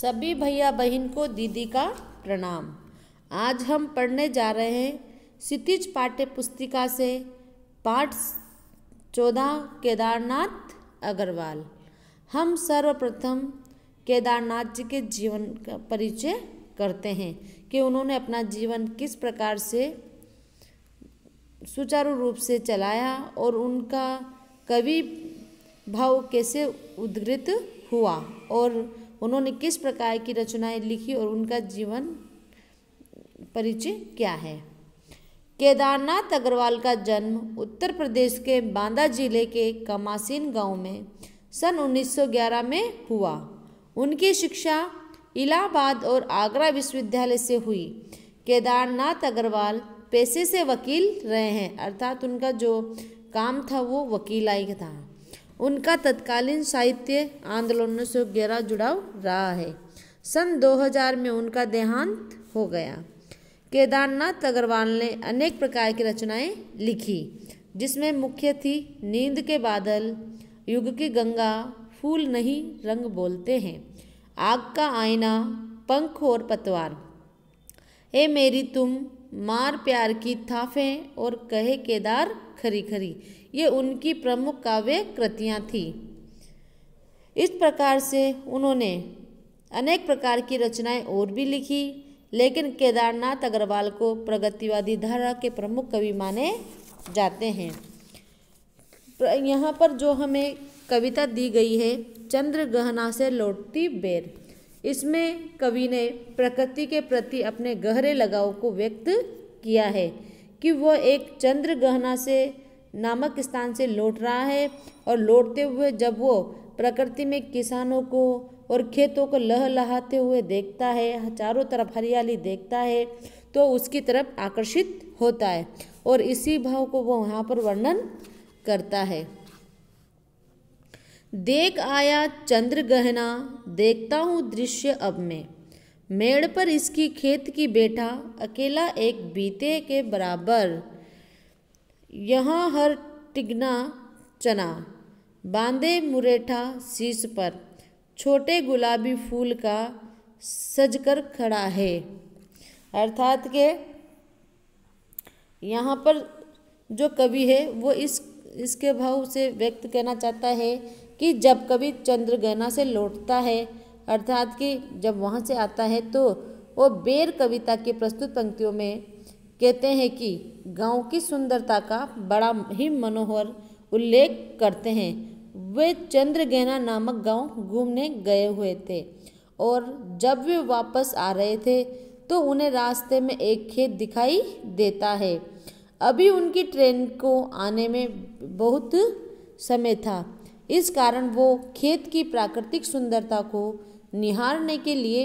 सभी भैया बहन को दीदी का प्रणाम आज हम पढ़ने जा रहे हैं क्षितिज पाठ्य पुस्तिका से पाठ चौदह केदारनाथ अग्रवाल हम सर्वप्रथम केदारनाथ जी के जीवन का परिचय करते हैं कि उन्होंने अपना जीवन किस प्रकार से सुचारू रूप से चलाया और उनका कवि भाव कैसे उद्गृत हुआ और उन्होंने किस प्रकार की रचनाएं लिखी और उनका जीवन परिचय क्या है केदारनाथ अग्रवाल का जन्म उत्तर प्रदेश के बांदा जिले के कमासीन गांव में सन 1911 में हुआ उनकी शिक्षा इलाहाबाद और आगरा विश्वविद्यालय से हुई केदारनाथ अग्रवाल पैसे से वकील रहे हैं अर्थात उनका जो काम था वो वकीलाई था उनका तत्कालीन साहित्य आंदोलनों से गहरा जुड़ाव रहा है सन 2000 में उनका देहांत हो गया केदारनाथ अग्रवाल ने अनेक प्रकार की रचनाएं लिखी जिसमें मुख्य थी नींद के बादल युग की गंगा फूल नहीं रंग बोलते हैं आग का आईना पंख और पतवार ए मेरी तुम मार प्यार की थाफें और कहे केदार खरी खरी ये उनकी प्रमुख काव्य कृतियाँ थीं इस प्रकार से उन्होंने अनेक प्रकार की रचनाएं और भी लिखी लेकिन केदारनाथ अग्रवाल को प्रगतिवादी धारा के प्रमुख कवि माने जाते हैं यहाँ पर जो हमें कविता दी गई है चंद्र गहना से लौटती बेर इसमें कवि ने प्रकृति के प्रति अपने गहरे लगाव को व्यक्त किया है कि वह एक चंद्र गहना से नामक स्थान से लौट रहा है और लौटते हुए जब वो प्रकृति में किसानों को और खेतों को लहलहाते हुए देखता है चारों तरफ हरियाली देखता है तो उसकी तरफ आकर्षित होता है और इसी भाव को वो वहाँ पर वर्णन करता है देख आया चंद्र गहना देखता हूँ दृश्य अब मैं मेड़ पर इसकी खेत की बेटा अकेला एक बीते के बराबर यहाँ हर टिगना चना बांधे मुरेठा शीश पर छोटे गुलाबी फूल का सजकर खड़ा है अर्थात के यहाँ पर जो कवि है वो इस इसके भाव से व्यक्त करना चाहता है कि जब कभी चंद्रगहना से लौटता है अर्थात कि जब वहाँ से आता है तो वो बेर कविता के प्रस्तुत पंक्तियों में कहते हैं कि गांव की सुंदरता का बड़ा ही मनोहर उल्लेख करते हैं वे चंद्रगहना नामक गांव घूमने गए हुए थे और जब वे वापस आ रहे थे तो उन्हें रास्ते में एक खेत दिखाई देता है अभी उनकी ट्रेन को आने में बहुत समय था इस कारण वो खेत की प्राकृतिक सुंदरता को निहारने के लिए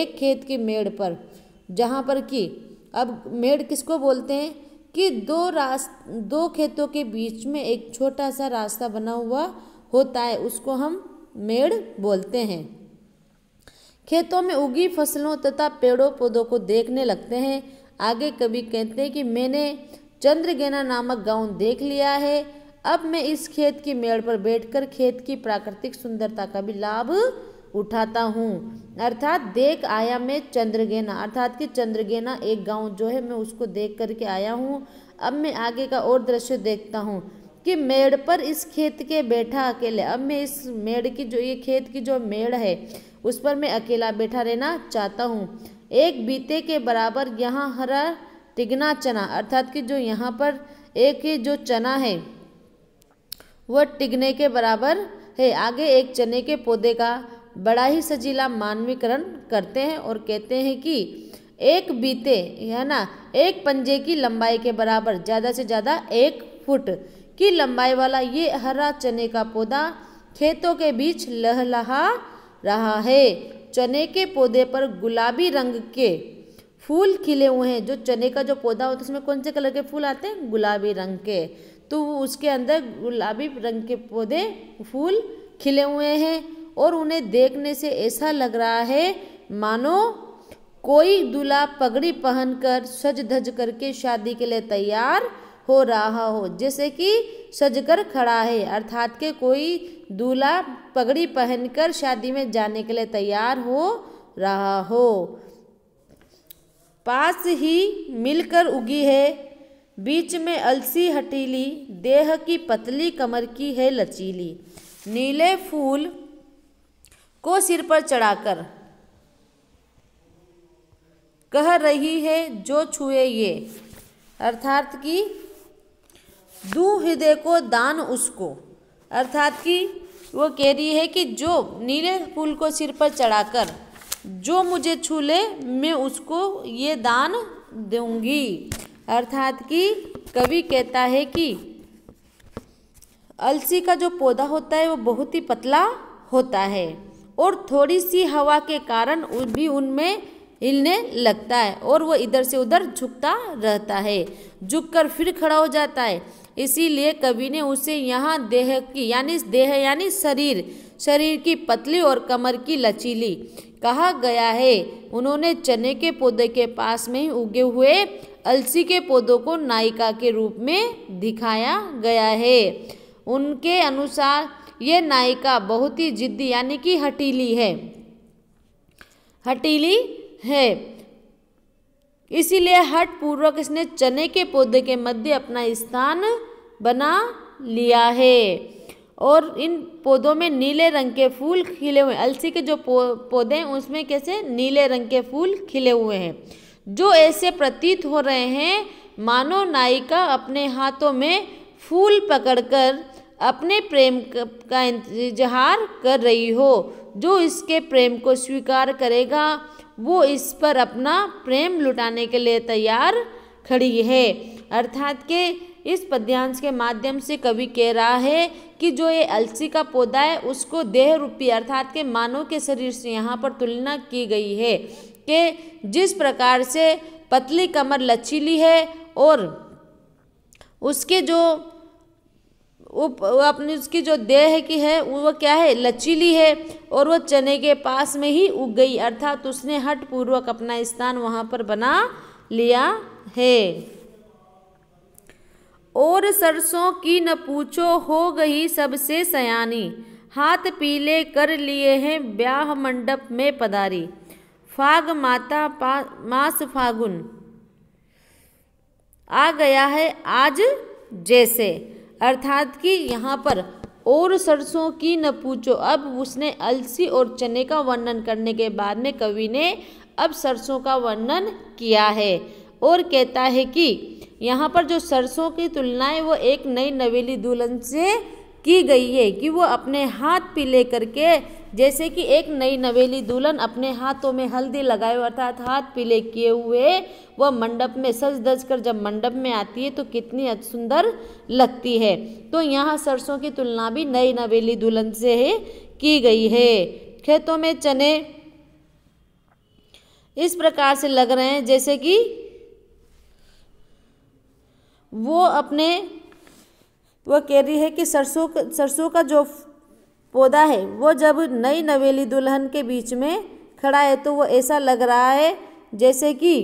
एक खेत के मेड़ पर जहाँ पर कि अब मेड़ किसको बोलते हैं कि दो रास्त दो खेतों के बीच में एक छोटा सा रास्ता बना हुआ होता है उसको हम मेड़ बोलते हैं खेतों में उगी फसलों तथा पेड़ों पौधों को देखने लगते हैं आगे कभी कहते हैं कि मैंने चंद्रगेना नामक गांव देख लिया है अब मैं इस खेत की मेड़ पर बैठकर खेत की प्राकृतिक सुंदरता का भी लाभ उठाता हूँ अर्थात देख आया मैं चंद्रगेना अर्थात कि चंद्रगेना एक गांव जो है मैं उसको देख करके आया हूँ अब मैं आगे का और दृश्य देखता हूँ कि मेड़ पर इस खेत के बैठा अकेले अब मैं इस मेड़ की जो ये खेत की जो मेड़ है उस पर मैं अकेला बैठा रहना चाहता हूँ एक बीते के बराबर यहाँ हरा टिगना चना अर्थात कि जो यहाँ पर एक ही जो चना है वह टिगने के बराबर है आगे एक चने के पौधे का बड़ा ही सजीला मानवीकरण करते हैं और कहते हैं कि एक बीते है ना एक पंजे की लंबाई के बराबर ज़्यादा से ज़्यादा एक फुट की लंबाई वाला ये हरा चने का पौधा खेतों के बीच लहलहा रहा है चने के पौधे पर गुलाबी रंग के फूल खिले हुए हैं जो चने का जो पौधा होता है उसमें कौन से कलर के फूल आते हैं गुलाबी रंग के तो उसके अंदर गुलाबी रंग के पौधे फूल खिले हुए हैं और उन्हें देखने से ऐसा लग रहा है मानो कोई दूल्हा पगड़ी पहनकर सज धज करके शादी के लिए तैयार हो रहा हो जैसे कि सजकर खड़ा है अर्थात के कोई दूल्हा पगड़ी पहनकर शादी में जाने के लिए तैयार हो रहा हो पास ही मिलकर उगी है बीच में अलसी हटीली देह की पतली कमर की है लचीली नीले फूल को सिर पर चढ़ाकर कह रही है जो छुए ये अर्थात कि दू हृदय को दान उसको अर्थात कि वो कह रही है कि जो नीले फूल को सिर पर चढ़ाकर जो मुझे छू ले मैं उसको ये दान दूंगी अर्थात कि कवि कहता है कि अलसी का जो पौधा होता है वो बहुत ही पतला होता है और थोड़ी सी हवा के कारण भी उनमें हिलने लगता है और वो इधर से उधर झुकता रहता है झुक कर फिर खड़ा हो जाता है इसीलिए कवि ने उसे यहाँ देह की यानी देह यानी शरीर शरीर की पतली और कमर की लचीली कहा गया है उन्होंने चने के पौधे के पास में उगे हुए अलसी के पौधों को नायिका के रूप में दिखाया गया है उनके अनुसार ये नायिका बहुत ही जिद्दी यानी कि हटीली है हटीली है इसीलिए हट पूर्वक इसने चने के पौधे के मध्य अपना स्थान बना लिया है और इन पौधों में नीले रंग के फूल खिले हुए अलसी के जो पौधे हैं उसमें कैसे नीले रंग के फूल खिले हुए हैं जो ऐसे प्रतीत हो रहे हैं मानो नायिका अपने हाथों में फूल पकड़कर अपने प्रेम का इजहार कर रही हो जो इसके प्रेम को स्वीकार करेगा वो इस पर अपना प्रेम लुटाने के लिए तैयार खड़ी है अर्थात के इस पद्यांश के माध्यम से कवि कह रहा है कि जो ये अलसी का पौधा है उसको देह रूपी अर्थात के मानव के शरीर से यहाँ पर तुलना की गई है कि जिस प्रकार से पतली कमर लचीली है और उसके जो वो अपनी उसकी जो देह की है वो क्या है लचीली है और वो चने के पास में ही उग गई अर्थात उसने हट पूर्वक अपना स्थान वहाँ पर बना लिया है और सरसों की न पूछो हो गई सबसे सयानी हाथ पीले कर लिए हैं ब्याह मंडप में पदारी फाग माता पा मास फागुन आ गया है आज जैसे अर्थात कि यहाँ पर और सरसों की न पूछो अब उसने अलसी और चने का वर्णन करने के बाद में कवि ने अब सरसों का वर्णन किया है और कहता है कि यहाँ पर जो सरसों की तुलना है वो एक नई नवेली दुल्हन से की गई है कि वो अपने हाथ पीले करके जैसे कि एक नई नवेली दुल्हन अपने हाथों में हल्दी लगाए अर्थात हाथ पीले किए हुए वह मंडप में सज दज कर जब मंडप में आती है तो कितनी सुंदर लगती है तो यहाँ सरसों की तुलना भी नई नवेली दुल्हन से है की गई है खेतों में चने इस प्रकार से लग रहे हैं जैसे कि वो अपने वह कह रही है कि सरसों का सरसों का जो पौधा है वो जब नई नवेली दुल्हन के बीच में खड़ा है तो वो ऐसा लग रहा है जैसे कि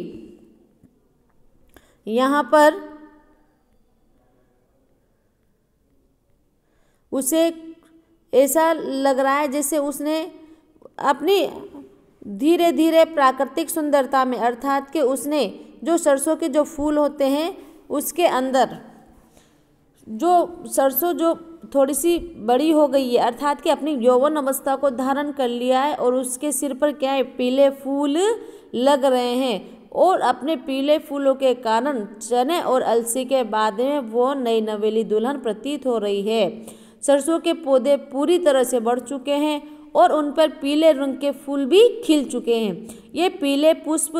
यहाँ पर उसे ऐसा लग रहा है जैसे उसने अपनी धीरे धीरे प्राकृतिक सुंदरता में अर्थात कि उसने जो सरसों के जो फूल होते हैं उसके अंदर जो सरसों जो थोड़ी सी बड़ी हो गई है अर्थात कि अपनी यौवन अवस्था को धारण कर लिया है और उसके सिर पर क्या है पीले फूल लग रहे हैं और अपने पीले फूलों के कारण चने और अलसी के बाद में वो नई नवेली दुल्हन प्रतीत हो रही है सरसों के पौधे पूरी तरह से बढ़ चुके हैं और उन पर पीले रंग के फूल भी खिल चुके हैं ये पीले पुष्प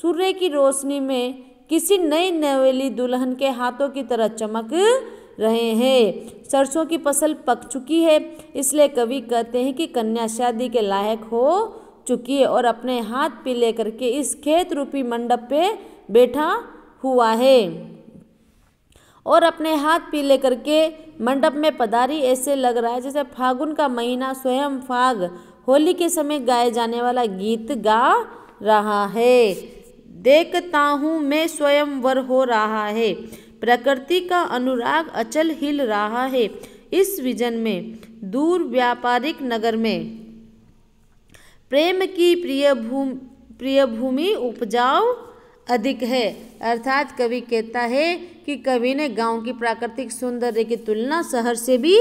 सूर्य की रोशनी में किसी नई नवेली दुल्हन के हाथों की तरह चमक रहे हैं सरसों की फसल पक चुकी है इसलिए कवि कहते हैं कि कन्या शादी के लायक हो चुकी है और अपने हाथ पी लेकर के इस खेत रूपी मंडप पे बैठा हुआ है और अपने हाथ पीले करके मंडप में पधारी ऐसे लग रहा है जैसे फागुन का महीना स्वयं फाग होली के समय गाए जाने वाला गीत गा रहा है देखता हूँ मैं स्वयंवर हो रहा है प्रकृति का अनुराग अचल हिल रहा है इस विजन में दूर व्यापारिक नगर में प्रेम की प्रिय भूमि प्रिय भूमि उपजाऊ अधिक है अर्थात कवि कहता है कि कवि ने गांव की प्राकृतिक सौंदर्य की तुलना शहर से भी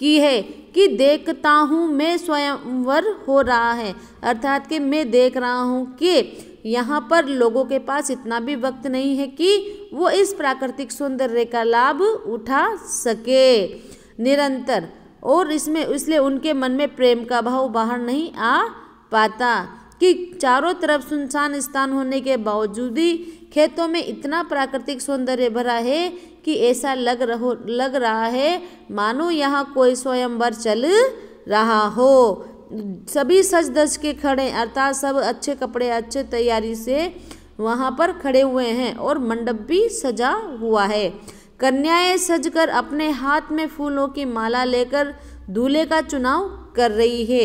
की है कि देखता हूँ मैं स्वयंवर हो रहा है अर्थात कि मैं देख रहा हूँ कि यहाँ पर लोगों के पास इतना भी वक्त नहीं है कि वो इस प्राकृतिक सौंदर्य का लाभ उठा सके निरंतर और इसमें इसलिए उनके मन में प्रेम का भाव बाहर नहीं आ पाता कि चारों तरफ सुनसान स्थान होने के बावजूद ही खेतों में इतना प्राकृतिक सौंदर्य भरा है कि ऐसा लग रहो लग रहा है मानो यहाँ कोई स्वयंवर चल रहा हो सभी सज दस के खड़े अर्थात सब अच्छे कपड़े अच्छे तैयारी से वहाँ पर खड़े हुए हैं और मंडप भी सजा हुआ है कन्याएं सजकर अपने हाथ में फूलों की माला लेकर दूल्हे का चुनाव कर रही है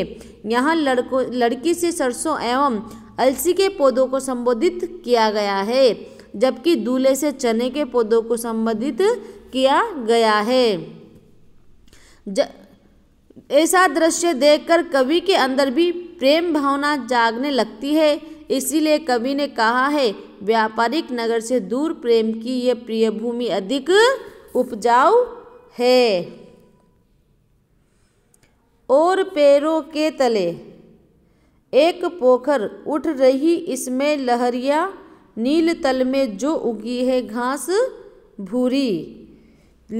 यहाँ लड़कों लड़की से सरसों एवं अलसी के पौधों को संबोधित किया गया है जबकि दूल्हे से चने के पौधों को संबोधित किया गया है ज ऐसा दृश्य देखकर कवि के अंदर भी प्रेम भावना जागने लगती है इसीलिए कवि ने कहा है व्यापारिक नगर से दूर प्रेम की यह प्रिय भूमि अधिक उपजाऊ है और पैरों के तले एक पोखर उठ रही इसमें लहरिया नील तल में जो उगी है घास भूरी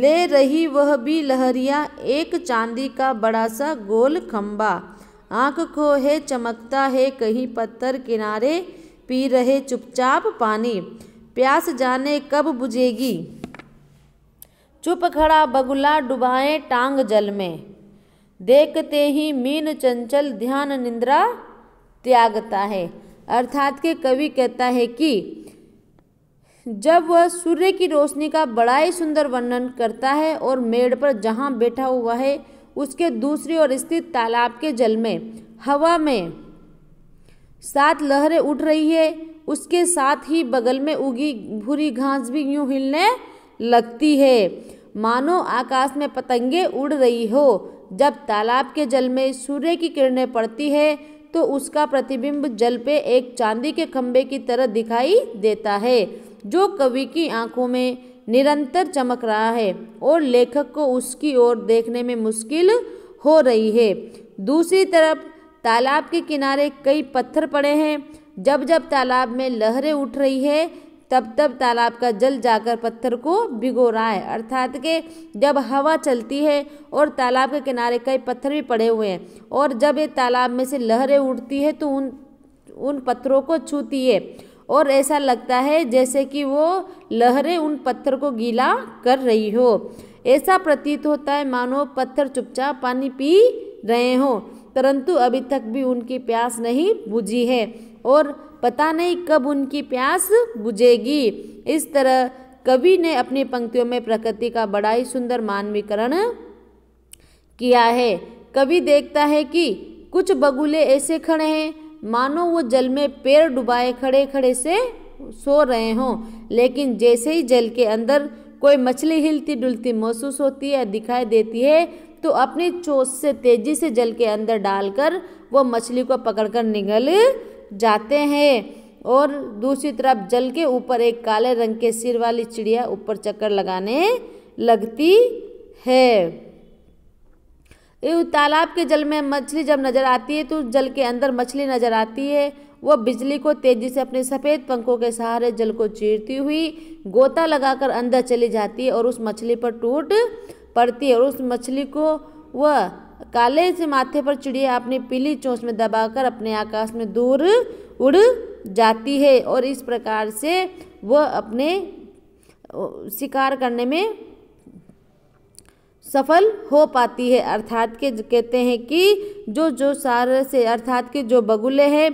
ले रही वह भी लहरिया एक चांदी का बड़ा सा गोल खम्बा आँख खो है चमकता है कहीं पत्थर किनारे पी रहे चुपचाप पानी प्यास जाने कब बुझेगी चुप खड़ा बगुला डुबाए टांग जल में देखते ही मीन चंचल ध्यान निंद्रा त्यागता है अर्थात के कवि कहता है कि जब वह सूर्य की रोशनी का बड़ा ही सुंदर वर्णन करता है और मेड़ पर जहाँ बैठा हुआ है उसके दूसरी ओर स्थित तालाब के जल में हवा में सात लहरें उठ रही है उसके साथ ही बगल में उगी भूरी घास भी यूं हिलने लगती है मानो आकाश में पतंगे उड़ रही हो जब तालाब के जल में सूर्य की किरणें पड़ती है तो उसका प्रतिबिंब जल पे एक चांदी के खम्भे की तरह दिखाई देता है जो कवि की आंखों में निरंतर चमक रहा है और लेखक को उसकी ओर देखने में मुश्किल हो रही है दूसरी तरफ तालाब के किनारे कई पत्थर पड़े हैं जब जब तालाब में लहरें उठ रही है तब तब तालाब का जल जाकर पत्थर को भिगो रहा है अर्थात के जब हवा चलती है और तालाब के किनारे कई पत्थर भी पड़े हुए हैं और जब ये तालाब में से लहरें उठती है तो उन उन पत्थरों को छूती है और ऐसा लगता है जैसे कि वो लहरें उन पत्थर को गीला कर रही हो ऐसा प्रतीत होता है मानो पत्थर चुपचाप पानी पी रहे हों परंतु अभी तक भी उनकी प्यास नहीं बुझी है और पता नहीं कब उनकी प्यास बुझेगी इस तरह कवि ने अपनी पंक्तियों में प्रकृति का बड़ा ही सुंदर मानवीकरण किया है कवि देखता है कि कुछ बगुले ऐसे खड़े हैं मानो वो जल में पैर डुबाए खड़े खड़े से सो रहे हों लेकिन जैसे ही जल के अंदर कोई मछली हिलती डुलती महसूस होती है दिखाई देती है तो अपनी चोच से तेजी से जल के अंदर डालकर वो मछली को पकड़कर निगल जाते हैं और दूसरी तरफ जल के ऊपर एक काले रंग के सिर वाली चिड़िया ऊपर चक्कर लगाने लगती है तालाब के जल में मछली जब नज़र आती है तो जल के अंदर मछली नज़र आती है वह बिजली को तेजी से अपने सफ़ेद पंखों के सहारे जल को चीरती हुई गोता लगाकर अंदर चली जाती है और उस मछली पर टूट पड़ती है और उस मछली को वह काले से माथे पर चिड़िया अपनी पीली चोंच में दबाकर अपने आकाश में दूर उड़ जाती है और इस प्रकार से वह अपने शिकार करने में सफल हो पाती है अर्थात के कहते हैं कि जो जो सार से अर्थात के जो बगुले हैं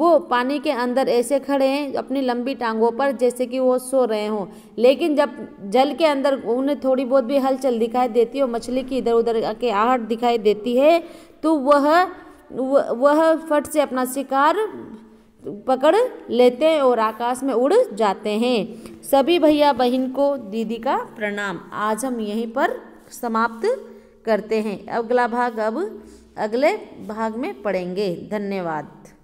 वो पानी के अंदर ऐसे खड़े हैं अपनी लंबी टांगों पर जैसे कि वो सो रहे हों लेकिन जब जल के अंदर उन्हें थोड़ी बहुत भी हलचल दिखाई देती और मछली की इधर उधर के आहट दिखाई देती है तो वह वह फट से अपना शिकार पकड़ लेते हैं और आकाश में उड़ जाते हैं सभी भैया बहन को दीदी का प्रणाम आज हम यहीं पर समाप्त करते हैं अगला भाग अब अगले भाग में पढ़ेंगे धन्यवाद